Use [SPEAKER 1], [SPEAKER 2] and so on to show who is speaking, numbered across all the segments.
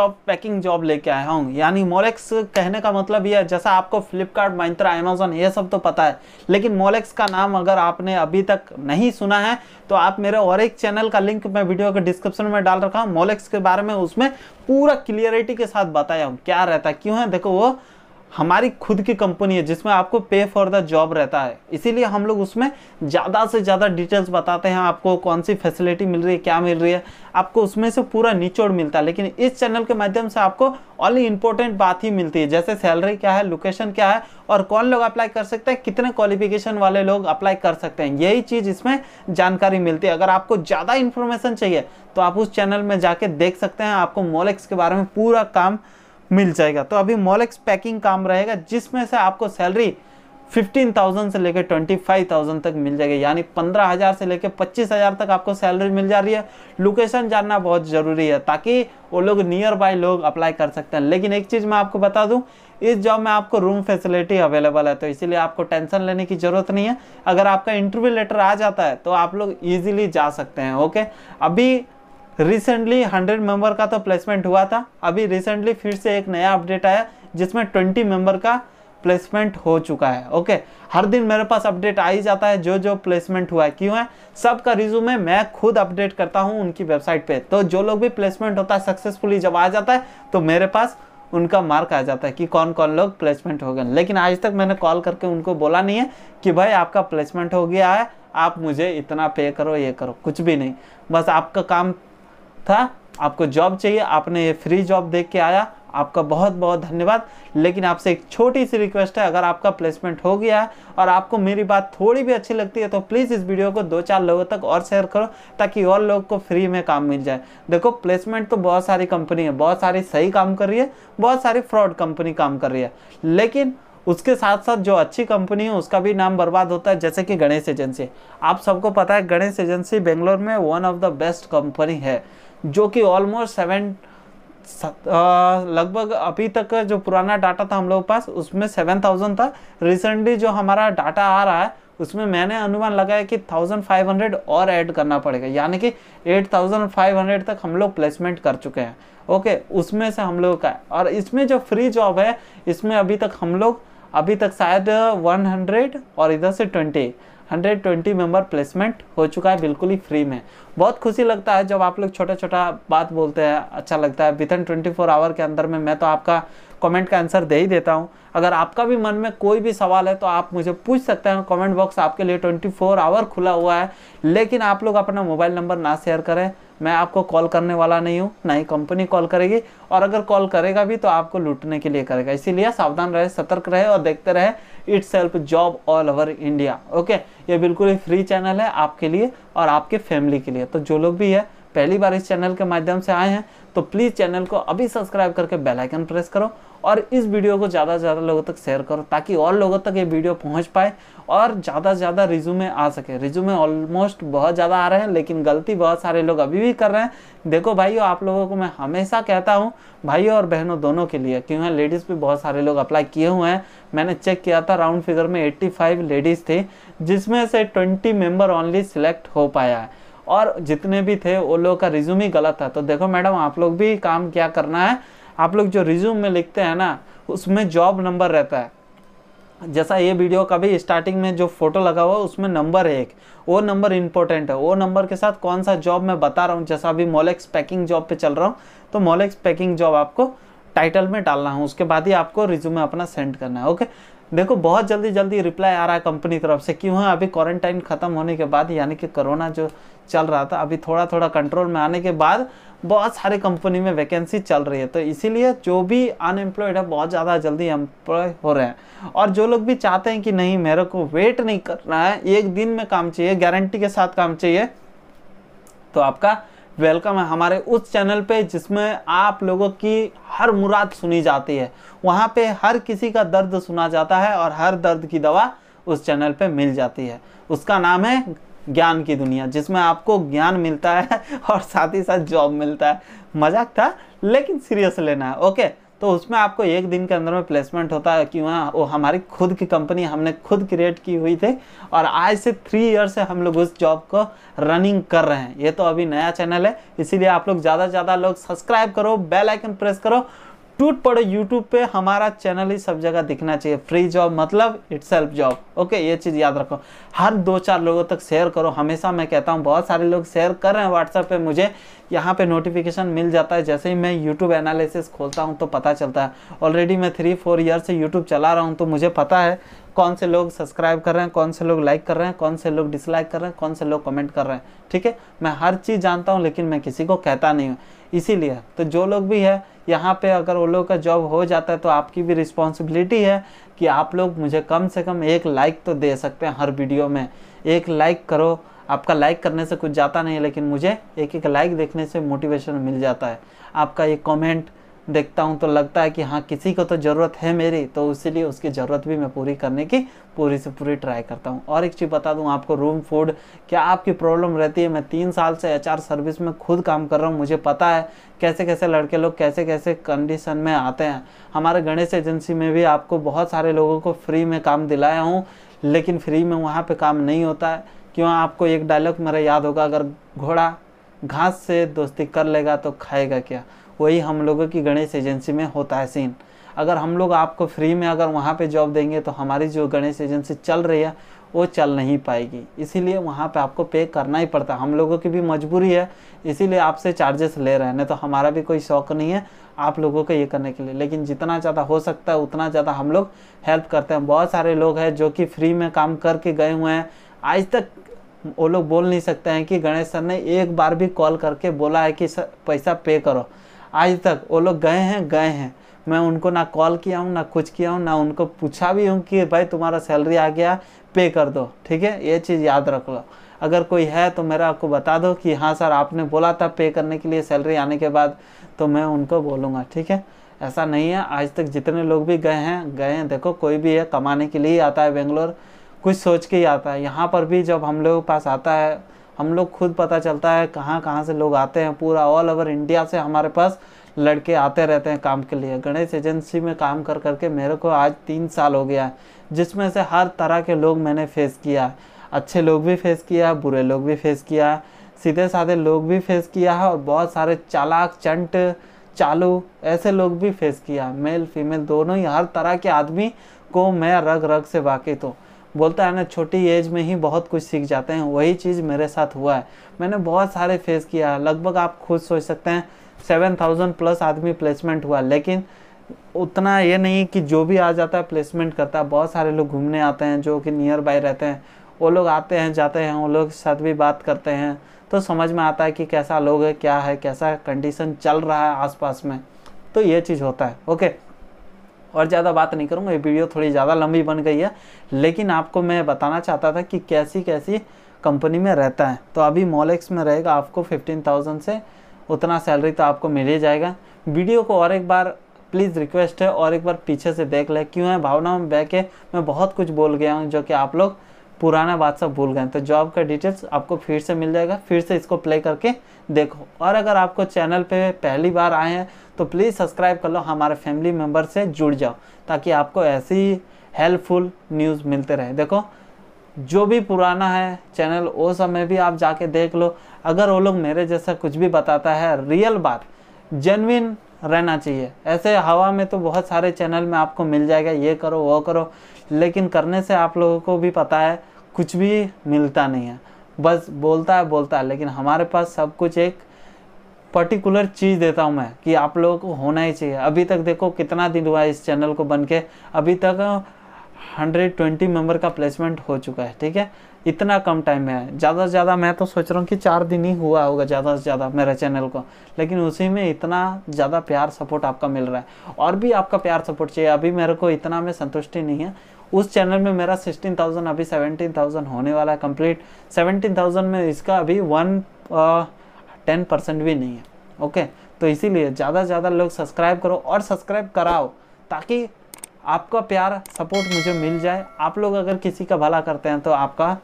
[SPEAKER 1] laptop packing job लेके आया हूँ यानी मोलेक्स कहने का मतलब यह है जैसा आपको फ्लिपकार्ट माइंत्रा अमेजोन ये सब तो पता है लेकिन मोलेक्स का नाम अगर आपने अभी तक नहीं सुना है तो आप मेरे और एक चैनल का लिंक मैं वीडियो के डिस्क्रिप्शन में डाल रखा हूँ मोलेक्स के बारे में उसमें पूरा क्लियरिटी के साथ बताया हूँ क्या रहता है क्यों है देखो वो हमारी खुद की कंपनी है जिसमें आपको पे फॉर द जॉब रहता है इसीलिए हम लोग उसमें ज़्यादा से ज़्यादा डिटेल्स बताते हैं आपको कौन सी फैसिलिटी मिल रही है क्या मिल रही है आपको उसमें से पूरा निचोड़ मिलता है लेकिन इस चैनल के माध्यम से आपको ऑनली इंपॉर्टेंट बात ही मिलती है जैसे सैलरी क्या है लोकेशन क्या है और कौन लोग अप्लाई कर सकते हैं कितने क्वालिफिकेशन वाले लोग अप्लाई कर सकते हैं यही चीज़ इसमें जानकारी मिलती है अगर आपको ज़्यादा इन्फॉर्मेशन चाहिए तो आप उस चैनल में जाके देख सकते हैं आपको मोलेक्स के बारे में पूरा काम मिल जाएगा तो अभी मोलेक्स पैकिंग काम रहेगा जिसमें से आपको सैलरी 15,000 से लेकर 25,000 तक मिल जाएगी यानी 15,000 से लेकर 25,000 तक आपको सैलरी मिल जा रही है लोकेशन जानना बहुत ज़रूरी है ताकि वो लोग नियर बाय लोग अप्लाई कर सकते हैं लेकिन एक चीज़ मैं आपको बता दूं इस जॉब में आपको रूम फैसिलिटी अवेलेबल है तो इसीलिए आपको टेंशन लेने की ज़रूरत नहीं है अगर आपका इंटरव्यू लेटर आ जाता है तो आप लोग ईजिली जा सकते हैं ओके अभी रिसेंटली 100 मेंबर का तो प्लेसमेंट हुआ था अभी रिसेंटली फिर से एक नया अपडेट आया जिसमें 20 मेंबर का प्लेसमेंट हो चुका है ओके हर दिन मेरे पास अपडेट आ ही जाता है जो जो प्लेसमेंट हुआ है क्यों है सबका रिज्यूमे मैं खुद अपडेट करता हूँ उनकी वेबसाइट पे तो जो लोग भी प्लेसमेंट होता है सक्सेसफुली जब आ जाता है तो मेरे पास उनका मार्क आ जाता है कि कौन कौन लोग प्लेसमेंट हो गए लेकिन आज तक मैंने कॉल करके उनको बोला नहीं है कि भाई आपका प्लेसमेंट हो गया है आप मुझे इतना पे करो ये करो कुछ भी नहीं बस आपका काम था आपको जॉब चाहिए आपने ये फ्री जॉब देख के आया आपका बहुत बहुत धन्यवाद लेकिन आपसे एक छोटी सी रिक्वेस्ट है अगर आपका प्लेसमेंट हो गया है और आपको मेरी बात थोड़ी भी अच्छी लगती है तो प्लीज़ इस वीडियो को दो चार लोगों तक और शेयर करो ताकि और लोग को फ्री में काम मिल जाए देखो प्लेसमेंट तो बहुत सारी कंपनी है बहुत सारी सही काम कर रही है बहुत सारी फ्रॉड कंपनी काम कर रही है लेकिन उसके साथ साथ जो अच्छी कंपनी है उसका भी नाम बर्बाद होता है जैसे कि गणेश एजेंसी आप सबको पता है गणेश एजेंसी बेंगलोर में one of the best company है जो कि ऑलमोस्ट सेवन लगभग अभी तक जो पुराना डाटा था हम लोग पास उसमें सेवन थाउजेंड था रिसेंटली जो हमारा डाटा आ रहा है उसमें मैंने अनुमान लगाया कि थाउजेंड फाइव हंड्रेड और ऐड करना पड़ेगा यानी कि एट थाउजेंड फाइव हंड्रेड तक हम लोग प्लेसमेंट कर चुके हैं ओके उसमें से हम लोग का है और इसमें जो फ्री जॉब है इसमें अभी तक हम लोग अभी तक शायद 100 और इधर से 20 120 मेंबर प्लेसमेंट हो चुका है बिल्कुल ही फ्री में बहुत खुशी लगता है जब आप लोग छोटा छोटा बात बोलते हैं अच्छा लगता है इन 24 आवर के अंदर में मैं तो आपका कमेंट का आंसर दे ही देता हूँ अगर आपका भी मन में कोई भी सवाल है तो आप मुझे पूछ सकते हैं कमेंट बॉक्स आपके लिए 24 आवर खुला हुआ है लेकिन आप लोग अपना मोबाइल नंबर ना शेयर करें मैं आपको कॉल करने वाला नहीं हूँ ना ही कंपनी कॉल करेगी और अगर कॉल करेगा भी तो आपको लूटने के लिए करेगा इसीलिए सावधान रहे सतर्क रहे और देखते रहे it self job all over India okay ये बिल्कुल ही फ्री चैनल है आपके लिए और आपके फैमिली के लिए तो जो लोग भी है पहली बार इस चैनल के माध्यम से आए हैं तो प्लीज़ चैनल को अभी सब्सक्राइब करके बेल आइकन प्रेस करो और इस वीडियो को ज़्यादा से ज़्यादा लोगों तक शेयर करो ताकि और लोगों तक ये वीडियो पहुंच पाए और ज़्यादा से ज़्यादा रिज्यूमे आ सके रिज्यूमे ऑलमोस्ट बहुत ज़्यादा आ रहे हैं लेकिन गलती बहुत सारे लोग अभी भी कर रहे हैं देखो भाइयों आप लोगों को मैं हमेशा कहता हूँ भाइयों और बहनों दोनों के लिए क्योंकि लेडीज़ भी बहुत सारे लोग अप्लाई किए हुए हैं मैंने चेक किया था राउंड फिगर में एट्टी लेडीज़ थी जिसमें से ट्वेंटी मेम्बर ओनली सिलेक्ट हो पाया है और जितने भी थे वो लोग का रिज्यूम ही गलत था तो देखो मैडम आप लोग भी काम क्या करना है आप लोग जो रिज्यूम में लिखते हैं ना उसमें जॉब नंबर रहता है जैसा ये वीडियो का भी स्टार्टिंग में जो फोटो लगा हुआ है उसमें नंबर है एक वो नंबर इंपॉर्टेंट है वो नंबर के साथ कौन सा जॉब मैं बता रहा हूँ जैसा अभी मोलेक्स पैकिंग जॉब पे चल रहा हूँ तो मोलेक्स पैकिंग जॉब आपको टाइटल में डालना है उसके बाद ही आपको रिज्यूमे अपना सेंड करना है ओके देखो बहुत जल्दी जल्दी रिप्लाई आ रहा है कंपनी तरफ से क्यों है अभी क्वारंटाइन ख़त्म होने के बाद यानी कि कोरोना जो चल रहा था अभी थोड़ा थोड़ा कंट्रोल में आने के बाद बहुत सारे कंपनी में वैकेंसी चल रही है तो इसीलिए जो भी अनएम्प्लॉयड है बहुत ज़्यादा जल्दी एम्प्लॉय हो रहे हैं और जो लोग भी चाहते हैं कि नहीं मेरे को वेट नहीं करना है एक दिन में काम चाहिए गारंटी के साथ काम चाहिए तो आपका वेलकम है हमारे उस चैनल पे जिसमें आप लोगों की हर मुराद सुनी जाती है वहाँ पे हर किसी का दर्द सुना जाता है और हर दर्द की दवा उस चैनल पे मिल जाती है उसका नाम है ज्ञान की दुनिया जिसमें आपको ज्ञान मिलता है और साथ ही साथ जॉब मिलता है मजाक था लेकिन सीरियस लेना है ओके तो उसमें आपको एक दिन के अंदर में प्लेसमेंट होता है कि वहाँ वो हमारी खुद की कंपनी हमने खुद क्रिएट की हुई थी और आज से थ्री ईयर से हम लोग उस जॉब को रनिंग कर रहे हैं ये तो अभी नया चैनल है इसीलिए आप लोग ज़्यादा से ज़्यादा लोग सब्सक्राइब करो बेल आइकन प्रेस करो टूट पड़ो यूट्यूब पे हमारा चैनल ही सब जगह दिखना चाहिए फ्री जॉब मतलब इट्स सेल्फ जॉब ओके ये चीज़ याद रखो हर दो चार लोगों तक शेयर करो हमेशा मैं कहता हूँ बहुत सारे लोग शेयर कर रहे हैं व्हाट्सएप पे मुझे यहाँ पे नोटिफिकेशन मिल जाता है जैसे ही मैं यूट्यूब एनालिसिस खोलता हूँ तो पता चलता है ऑलरेडी मैं थ्री फोर ईयर से यूट्यूब चला रहा हूँ तो मुझे पता है कौन से लोग सब्सक्राइब कर रहे हैं कौन से लोग लाइक कर रहे हैं कौन से लोग डिसलाइक कर रहे हैं कौन से लोग कमेंट कर रहे हैं ठीक है मैं हर चीज़ जानता हूँ लेकिन मैं किसी को कहता नहीं हूँ इसीलिए तो जो लोग भी है यहाँ पे अगर वो लोग का जॉब हो जाता है तो आपकी भी रिस्पॉन्सिबिलिटी है कि आप लोग मुझे कम से कम एक लाइक तो दे सकते हैं हर वीडियो में एक लाइक करो आपका लाइक करने से कुछ जाता नहीं है लेकिन मुझे एक एक लाइक देखने से मोटिवेशन मिल जाता है आपका ये कमेंट देखता हूँ तो लगता है कि हाँ किसी को तो ज़रूरत है मेरी तो इसीलिए उसकी ज़रूरत भी मैं पूरी करने की पूरी से पूरी ट्राई करता हूँ और एक चीज़ बता दूँ आपको रूम फूड क्या आपकी प्रॉब्लम रहती है मैं तीन साल से एच सर्विस में खुद काम कर रहा हूँ मुझे पता है कैसे कैसे लड़के लोग कैसे कैसे कंडीशन में आते हैं हमारे गणेश एजेंसी में भी आपको बहुत सारे लोगों को फ्री में काम दिलाया हूँ लेकिन फ्री में वहाँ पर काम नहीं होता है क्यों आपको एक डायलॉग मेरा याद होगा अगर घोड़ा घास से दोस्ती कर लेगा तो खाएगा क्या वही हम लोगों की गणेश एजेंसी में होता है सीन अगर हम लोग आपको फ्री में अगर वहाँ पे जॉब देंगे तो हमारी जो गणेश एजेंसी चल रही है वो चल नहीं पाएगी इसीलिए वहाँ पे आपको पे करना ही पड़ता है हम लोगों की भी मजबूरी है इसीलिए आपसे चार्जेस ले रहे हैं नहीं तो हमारा भी कोई शौक नहीं है आप लोगों को ये करने के लिए लेकिन जितना ज़्यादा हो सकता है उतना ज़्यादा हम लोग हेल्प करते हैं बहुत सारे लोग हैं जो कि फ्री में काम करके गए हुए हैं आज तक वो लोग बोल नहीं सकते हैं कि गणेश सर ने एक बार भी कॉल करके बोला है कि सर पैसा पे करो आज तक वो लोग गए हैं गए हैं मैं उनको ना कॉल किया हूँ ना कुछ किया हूँ ना उनको पूछा भी हूँ कि भाई तुम्हारा सैलरी आ गया पे कर दो ठीक है ये चीज़ याद रख लो अगर कोई है तो मेरा आपको बता दो कि हाँ सर आपने बोला था पे करने के लिए सैलरी आने के बाद तो मैं उनको बोलूँगा ठीक है ऐसा नहीं है आज तक जितने लोग भी गए हैं गए हैं देखो कोई भी है कमाने के लिए आता है बेंगलोर कुछ सोच के ही आता है यहाँ पर भी जब हम लोग पास आता है हम लोग खुद पता चलता है कहाँ कहाँ से लोग आते हैं पूरा ऑल ओवर इंडिया से हमारे पास लड़के आते रहते हैं काम के लिए गणेश एजेंसी में काम कर करके मेरे को आज तीन साल हो गया है जिसमें से हर तरह के लोग मैंने फेस किया है अच्छे लोग भी फेस किया है बुरे लोग भी फेस किया है सीधे साधे लोग भी फेस किया है और बहुत सारे चालाक चंट चालू ऐसे लोग भी फेस किया मेल फीमेल दोनों ही हर तरह के आदमी को मैं रग रग से वाकिफ़ हूँ बोलता है ना छोटी एज में ही बहुत कुछ सीख जाते हैं वही चीज़ मेरे साथ हुआ है मैंने बहुत सारे फेस किया है लगभग आप खुद सोच सकते हैं सेवन थाउजेंड प्लस आदमी प्लेसमेंट हुआ लेकिन उतना ये नहीं कि जो भी आ जाता है प्लेसमेंट करता है बहुत सारे लोग घूमने आते हैं जो कि नियर बाय रहते हैं वो लोग आते हैं जाते हैं उन लोग के साथ भी बात करते हैं तो समझ में आता है कि कैसा लोग है क्या है कैसा कंडीशन चल रहा है आसपास में तो ये चीज़ होता है ओके और ज़्यादा बात नहीं करूँगा ये वीडियो थोड़ी ज़्यादा लंबी बन गई है लेकिन आपको मैं बताना चाहता था कि कैसी कैसी कंपनी में रहता है तो अभी मॉलेक्स में रहेगा आपको फिफ्टीन थाउजेंड से उतना सैलरी तो आपको मिल ही जाएगा वीडियो को और एक बार प्लीज़ रिक्वेस्ट है और एक बार पीछे से देख लें क्यों है भावना में बह के मैं बहुत कुछ बोल गया हूँ जो कि आप लोग पुराना व्हाट्सअप भूल गए तो जॉब का डिटेल्स आपको फिर से मिल जाएगा फिर से इसको प्ले करके देखो और अगर आपको चैनल पे पहली बार आए हैं तो प्लीज़ सब्सक्राइब कर लो हमारे फैमिली मेम्बर से जुड़ जाओ ताकि आपको ऐसी हेल्पफुल न्यूज़ मिलते रहे देखो जो भी पुराना है चैनल वो समय भी आप जाके देख लो अगर वो लोग मेरे जैसा कुछ भी बताता है रियल बात जेनविन रहना चाहिए ऐसे हवा में तो बहुत सारे चैनल में आपको मिल जाएगा ये करो वो करो लेकिन करने से आप लोगों को भी पता है कुछ भी मिलता नहीं है बस बोलता है बोलता है लेकिन हमारे पास सब कुछ एक पर्टिकुलर चीज़ देता हूँ मैं कि आप लोगों को होना ही चाहिए अभी तक देखो कितना दिन हुआ इस चैनल को बन के अभी तक 120 मेंबर का प्लेसमेंट हो चुका है ठीक है इतना कम टाइम में है ज़्यादा से ज़्यादा मैं तो सोच रहा हूँ कि चार दिन ही हुआ होगा ज़्यादा से ज़्यादा मेरे चैनल को लेकिन उसी में इतना ज़्यादा प्यार सपोर्ट आपका मिल रहा है और भी आपका प्यार सपोर्ट चाहिए अभी मेरे को इतना में संतुष्टि नहीं है उस चैनल में मेरा सिक्सटीन थाउजेंड अभी सेवनटीन थाउजेंड होने वाला है कंप्लीट सेवनटीन थाउजेंड में इसका अभी वन टेन परसेंट भी नहीं है ओके तो इसीलिए ज़्यादा से ज़्यादा लोग सब्सक्राइब करो और सब्सक्राइब कराओ ताकि आपका प्यार सपोर्ट मुझे मिल जाए आप लोग अगर किसी का भला करते हैं तो आपका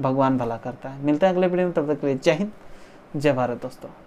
[SPEAKER 1] भगवान भला करता है मिलता है अगले वीडियो में तब तक के लिए जय हिंद जय भारत दोस्तों